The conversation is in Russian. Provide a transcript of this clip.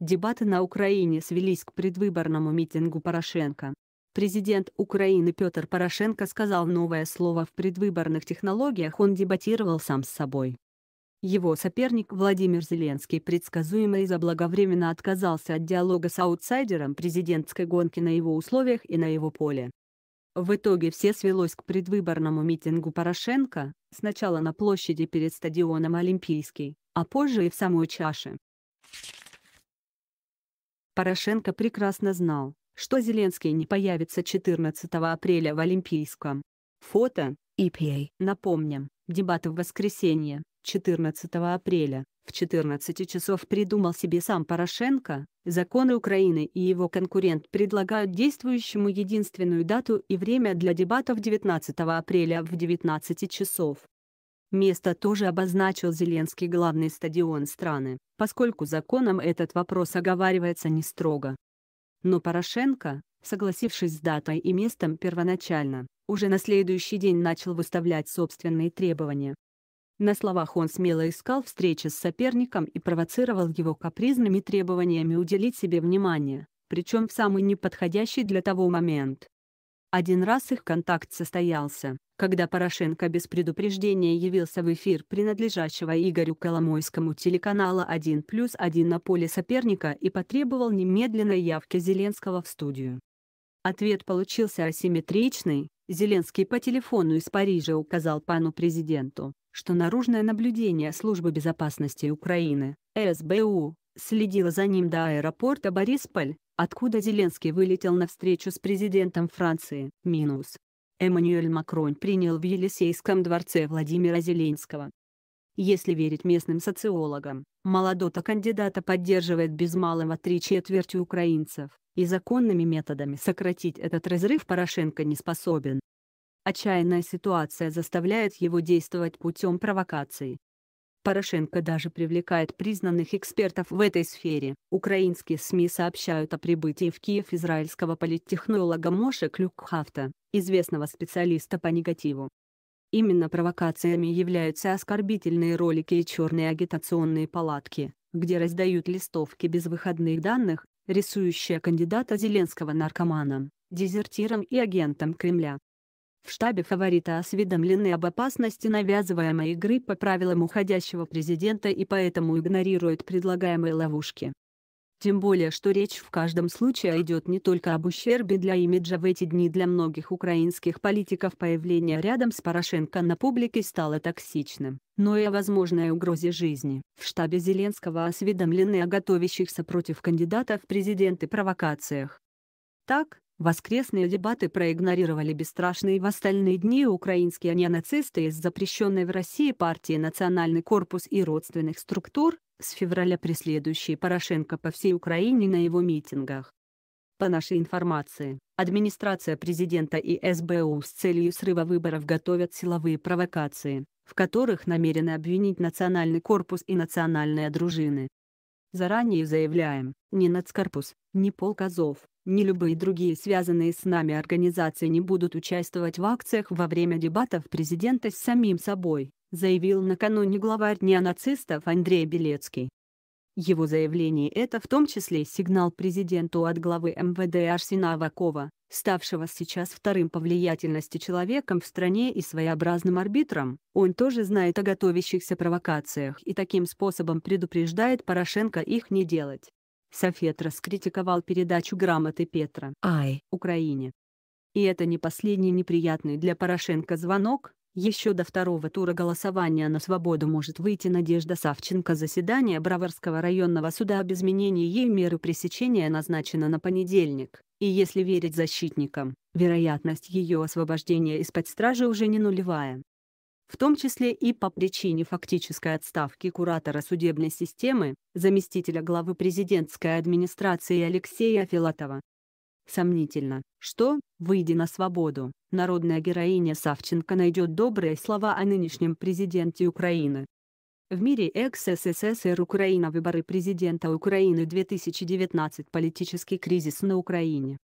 Дебаты на Украине свелись к предвыборному митингу Порошенко. Президент Украины Петр Порошенко сказал новое слово в предвыборных технологиях, он дебатировал сам с собой. Его соперник Владимир Зеленский предсказуемо и заблаговременно отказался от диалога с аутсайдером президентской гонки на его условиях и на его поле. В итоге все свелось к предвыборному митингу Порошенко, сначала на площади перед стадионом Олимпийский, а позже и в самой чаше. Порошенко прекрасно знал, что Зеленский не появится 14 апреля в Олимпийском. Фото, EPA, напомним, дебаты в воскресенье, 14 апреля, в 14 часов придумал себе сам Порошенко, законы Украины и его конкурент предлагают действующему единственную дату и время для дебатов 19 апреля в 19 часов. Место тоже обозначил Зеленский главный стадион страны, поскольку законом этот вопрос оговаривается не строго. Но Порошенко, согласившись с датой и местом первоначально, уже на следующий день начал выставлять собственные требования. На словах он смело искал встречи с соперником и провоцировал его капризными требованиями уделить себе внимание, причем в самый неподходящий для того момент. Один раз их контакт состоялся, когда Порошенко без предупреждения явился в эфир принадлежащего Игорю Коломойскому телеканала 1 плюс 1 на поле соперника и потребовал немедленной явки Зеленского в студию. Ответ получился асимметричный, Зеленский по телефону из Парижа указал пану президенту, что наружное наблюдение Службы безопасности Украины, СБУ, следило за ним до аэропорта Борисполь, откуда Зеленский вылетел на встречу с президентом Франции. Минус. Эммануэль Макрон принял в Елисейском дворце Владимира Зеленского. Если верить местным социологам, молодота кандидата поддерживает без малого три четверти украинцев, и законными методами сократить этот разрыв Порошенко не способен. Отчаянная ситуация заставляет его действовать путем провокаций, Порошенко даже привлекает признанных экспертов в этой сфере. Украинские СМИ сообщают о прибытии в Киев израильского политтехнолога Моше Клюкхафта, известного специалиста по негативу. Именно провокациями являются оскорбительные ролики и черные агитационные палатки, где раздают листовки без выходных данных, рисующие кандидата Зеленского наркоманом, дезертиром и агентом Кремля. В штабе фаворита осведомлены об опасности навязываемой игры по правилам уходящего президента и поэтому игнорируют предлагаемые ловушки. Тем более, что речь в каждом случае идет не только об ущербе для имиджа в эти дни для многих украинских политиков появление рядом с Порошенко на публике стало токсичным, но и о возможной угрозе жизни. В штабе Зеленского осведомлены о готовящихся против кандидата в президенты провокациях. Так, Воскресные дебаты проигнорировали бесстрашные в остальные дни украинские неонацисты из запрещенной в России партии «Национальный корпус» и родственных структур, с февраля преследующие Порошенко по всей Украине на его митингах. По нашей информации, администрация президента и СБУ с целью срыва выборов готовят силовые провокации, в которых намерены обвинить Национальный корпус и национальные дружины. Заранее заявляем, ни нацкорпус, ни полк Азов, ни любые другие связанные с нами организации не будут участвовать в акциях во время дебатов президента с самим собой, заявил накануне главарь неонацистов Андрей Белецкий. Его заявление — это в том числе сигнал президенту от главы МВД Арсена Авакова, ставшего сейчас вторым по влиятельности человеком в стране и своеобразным арбитром. Он тоже знает о готовящихся провокациях и таким способом предупреждает Порошенко их не делать. Софет раскритиковал передачу грамоты Петра Ай Украине. И это не последний неприятный для Порошенко звонок, еще до второго тура голосования на свободу может выйти Надежда Савченко. Заседание Броварского районного суда об изменении ей меры пресечения назначено на понедельник, и если верить защитникам, вероятность ее освобождения из-под стражи уже не нулевая. В том числе и по причине фактической отставки куратора судебной системы, заместителя главы президентской администрации Алексея Филатова, Сомнительно, что, выйдя на свободу, народная героиня Савченко найдет добрые слова о нынешнем президенте Украины. В мире экс-СССР Украина Выборы президента Украины 2019 Политический кризис на Украине